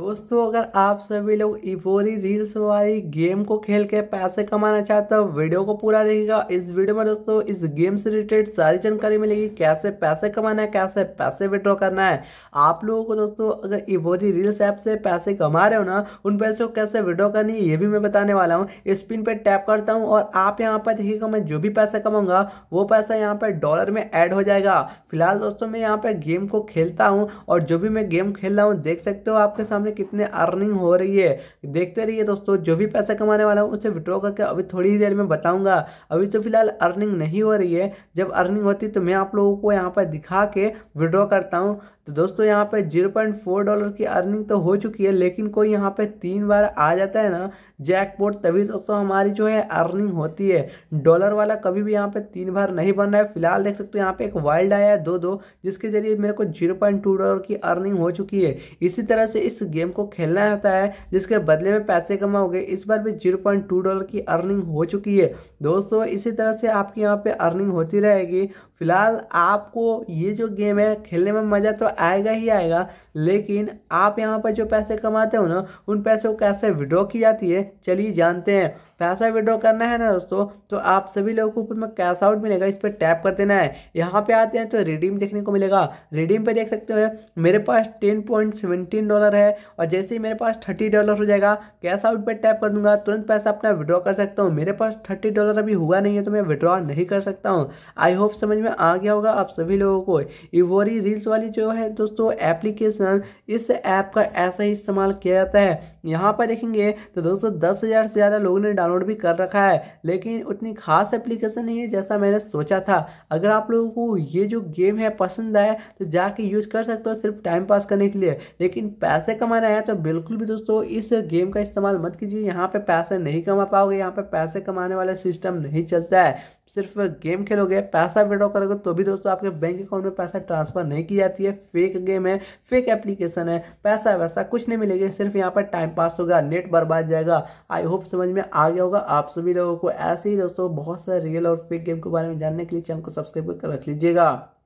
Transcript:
दोस्तों अगर आप सभी लोग इफोरी रील्स वाली गेम को खेल के पैसे कमाना चाहते हो वीडियो को पूरा देखिएगा इस वीडियो में दोस्तों इस गेम से रिलेटेड सारी जानकारी मिलेगी कैसे पैसे कमाना है कैसे पैसे विड्रॉ करना है आप लोगों को दोस्तों अगर इफोरी रील्स ऐप से पैसे कमा रहे हो ना उन पैसों को कैसे विड्रॉ करनी है ये भी मैं बताने वाला हूँ स्पिन पर टैप करता हूँ और आप यहाँ पर देखिएगा मैं जो भी पैसा कमाऊँगा वो पैसा यहाँ पर डॉलर में ऐड हो जाएगा फिलहाल दोस्तों मैं यहाँ पर गेम को खेलता हूँ और जो भी मैं गेम खेल रहा हूँ देख सकते हो आपके सामने में कितने अर्निंग हो रही है देखते रहिए दोस्तों जो भी पैसा कमाने वाला हूँ उसे विड्रॉ करके अभी थोड़ी ही देर में बताऊँगा अभी तो फिलहाल अर्निंग नहीं हो रही है जब अर्निंग होती तो मैं आप लोगों को यहाँ पर दिखा के विड्रॉ करता हूँ तो दोस्तों यहाँ पे जीरो पॉइंट फोर डॉलर की अर्निंग तो हो चुकी है लेकिन कोई यहाँ पे तीन बार आ जाता है ना जैकपॉट तभी दोस्तों हमारी जो है अर्निंग होती है डॉलर वाला कभी भी यहाँ पे तीन बार नहीं बन रहा है फिलहाल देख सकते हो यहाँ पे एक वाइल्ड आया है दो दो जिसके जरिए मेरे को जीरो पॉइंट टू डॉलर की अर्निंग हो चुकी है इसी तरह से इस गेम को खेलना होता है जिसके बदले में पैसे कमाओगे इस बार भी जीरो पॉइंट टू डॉलर की अर्निंग हो चुकी है दोस्तों इसी तरह से आपके यहाँ पे अर्निंग होती रहेगी फिलहाल आपको ये जो गेम है खेलने में मज़ा तो आएगा ही आएगा लेकिन आप यहाँ पर जो पैसे कमाते हो ना उन पैसों को कैसे विड्रॉ की जाती है चलिए जानते हैं पैसा विड्रॉ करना है ना दोस्तों तो आप सभी लोगों को ऊपर में कैश आउट मिलेगा इस पर टैप कर देना है यहाँ पे आते हैं तो रिडीम देखने को मिलेगा रिडीम पे देख सकते हो मेरे पास टेन पॉइंट सेवनटीन डॉलर है और जैसे ही मेरे पास थर्टी डॉलर हो जाएगा कैश आउट पर टैप कर दूंगा तुरंत पैसा अपना विड्रॉ कर सकता हूँ मेरे पास थर्टी डॉलर अभी हुआ नहीं है तो मैं विड्रॉ नहीं कर सकता हूँ आई होप समझ में आ गया होगा आप सभी लोगों को इवोरी रील्स वाली जो है दोस्तों एप्लीकेशन इस ऐप का ऐसा ही इस्तेमाल किया जाता है यहाँ पर देखेंगे तो दोस्तों दस से ज़्यादा लोगों ने डाल डाउनलोड भी कर रखा है लेकिन उतनी खास एप्लीकेशन नहीं है जैसा मैंने सोचा था अगर आप लोगों को ये जो गेम है पसंद आए तो जाके यूज कर सकते हो सिर्फ टाइम पास करने के लिए लेकिन पैसे कमाने है तो बिल्कुल भी दोस्तों इस गेम का इस्तेमाल मत कीजिए यहाँ पे पैसे नहीं कमा पाओगे यहाँ पे पैसे कमाने वाला सिस्टम नहीं चलता है सिर्फ गेम खेलोगे पैसा विड्रॉ करोगे तो भी दोस्तों आपके बैंक अकाउंट में पैसा ट्रांसफर नहीं की जाती है फेक गेम है फेक एप्लीकेशन है पैसा वैसा कुछ नहीं मिलेगा सिर्फ यहाँ पर टाइम पास होगा नेट बर्बाद जाएगा आई होप समझ में आ गया होगा आप सभी लोगों को ऐसे ही दोस्तों बहुत सारे रियल और फेक गेम के बारे में जानने के लिए चैनल को सब्सक्राइब कर रख लीजिएगा